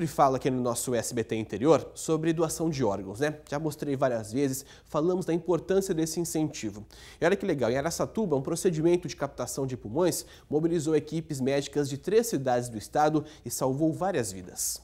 sempre fala aqui no nosso SBT interior sobre doação de órgãos, né? Já mostrei várias vezes, falamos da importância desse incentivo. E olha que legal, em Aracatuba, um procedimento de captação de pulmões mobilizou equipes médicas de três cidades do estado e salvou várias vidas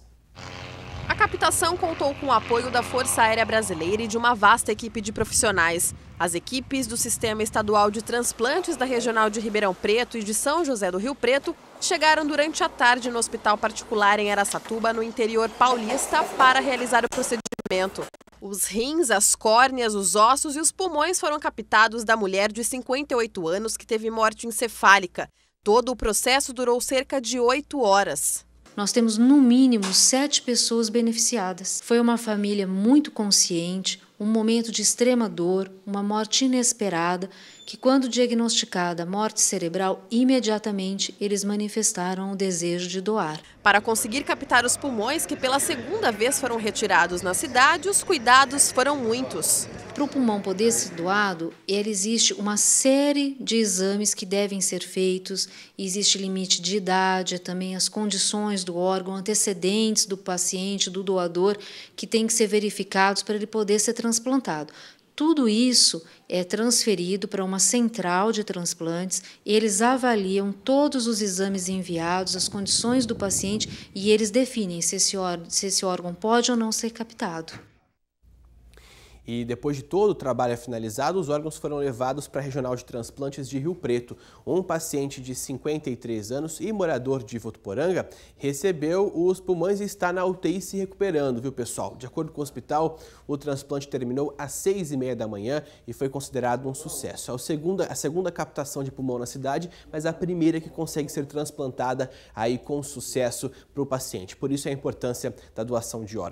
captação contou com o apoio da Força Aérea Brasileira e de uma vasta equipe de profissionais. As equipes do Sistema Estadual de Transplantes da Regional de Ribeirão Preto e de São José do Rio Preto chegaram durante a tarde no hospital particular em Araçatuba, no interior paulista, para realizar o procedimento. Os rins, as córneas, os ossos e os pulmões foram captados da mulher de 58 anos que teve morte encefálica. Todo o processo durou cerca de oito horas nós temos no mínimo sete pessoas beneficiadas. Foi uma família muito consciente, um momento de extrema dor, uma morte inesperada, que, quando diagnosticada morte cerebral, imediatamente eles manifestaram o desejo de doar. Para conseguir captar os pulmões que pela segunda vez foram retirados na cidade, os cuidados foram muitos para o pulmão poder ser doado, existe uma série de exames que devem ser feitos, existe limite de idade, é também as condições do órgão, antecedentes do paciente, do doador, que tem que ser verificados para ele poder ser transplantado. Tudo isso é transferido para uma central de transplantes, eles avaliam todos os exames enviados, as condições do paciente e eles definem se esse se esse órgão pode ou não ser captado. E depois de todo o trabalho é finalizado, os órgãos foram levados para a Regional de Transplantes de Rio Preto. Um paciente de 53 anos e morador de Votuporanga recebeu os pulmões e está na UTI se recuperando, viu pessoal? De acordo com o hospital, o transplante terminou às 6 e meia da manhã e foi considerado um sucesso. É a segunda, a segunda captação de pulmão na cidade, mas a primeira que consegue ser transplantada aí com sucesso para o paciente. Por isso a importância da doação de órgãos.